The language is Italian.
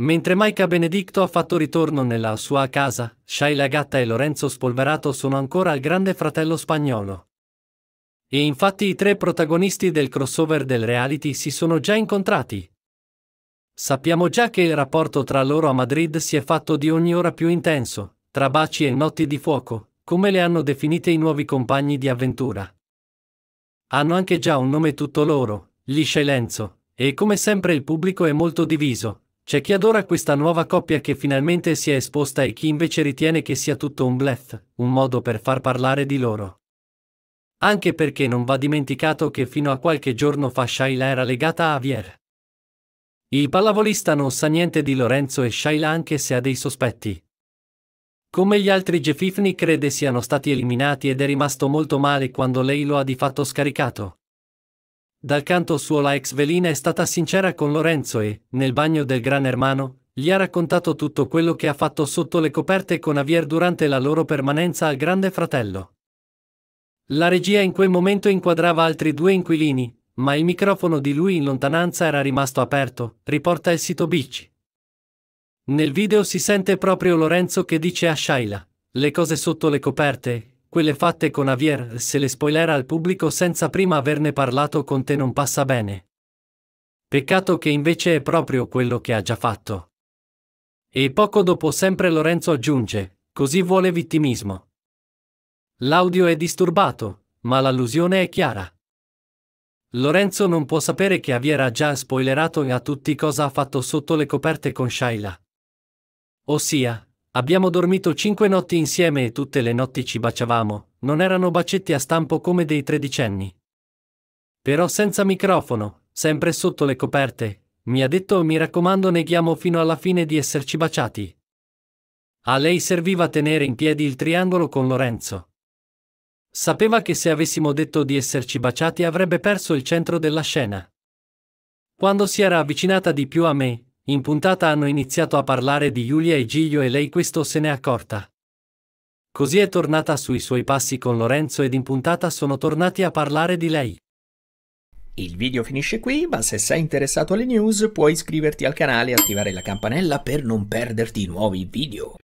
Mentre Maika Benedicto ha fatto ritorno nella sua casa, Shaila Gatta e Lorenzo Spolverato sono ancora al grande fratello spagnolo. E infatti i tre protagonisti del crossover del reality si sono già incontrati. Sappiamo già che il rapporto tra loro a Madrid si è fatto di ogni ora più intenso, tra baci e notti di fuoco, come le hanno definite i nuovi compagni di avventura. Hanno anche già un nome tutto loro, gli Scelenzo, e come sempre il pubblico è molto diviso, c'è chi adora questa nuova coppia che finalmente si è esposta e chi invece ritiene che sia tutto un bluff, un modo per far parlare di loro. Anche perché non va dimenticato che fino a qualche giorno fa Shaila era legata a Javier. Il pallavolista non sa niente di Lorenzo e Shaila anche se ha dei sospetti. Come gli altri Gefifni crede siano stati eliminati ed è rimasto molto male quando lei lo ha di fatto scaricato. Dal canto suo la ex velina è stata sincera con Lorenzo e, nel bagno del Gran ermano, gli ha raccontato tutto quello che ha fatto sotto le coperte con Avier durante la loro permanenza al Grande Fratello. La regia in quel momento inquadrava altri due inquilini, ma il microfono di lui in lontananza era rimasto aperto, riporta il sito Bici. Nel video si sente proprio Lorenzo che dice a Shaila, le cose sotto le coperte, quelle fatte con Javier, se le spoilera al pubblico senza prima averne parlato con te non passa bene. Peccato che invece è proprio quello che ha già fatto. E poco dopo sempre Lorenzo aggiunge, così vuole vittimismo. L'audio è disturbato, ma l'allusione è chiara. Lorenzo non può sapere che Javier ha già spoilerato a tutti cosa ha fatto sotto le coperte con Shaila. Ossia, Abbiamo dormito cinque notti insieme e tutte le notti ci baciavamo, non erano bacetti a stampo come dei tredicenni. Però senza microfono, sempre sotto le coperte, mi ha detto mi raccomando neghiamo fino alla fine di esserci baciati. A lei serviva tenere in piedi il triangolo con Lorenzo. Sapeva che se avessimo detto di esserci baciati avrebbe perso il centro della scena. Quando si era avvicinata di più a me, in puntata hanno iniziato a parlare di Giulia e Giglio e lei questo se n'è accorta. Così è tornata sui suoi passi con Lorenzo ed in puntata sono tornati a parlare di lei. Il video finisce qui, ma se sei interessato alle news puoi iscriverti al canale e attivare la campanella per non perderti nuovi video.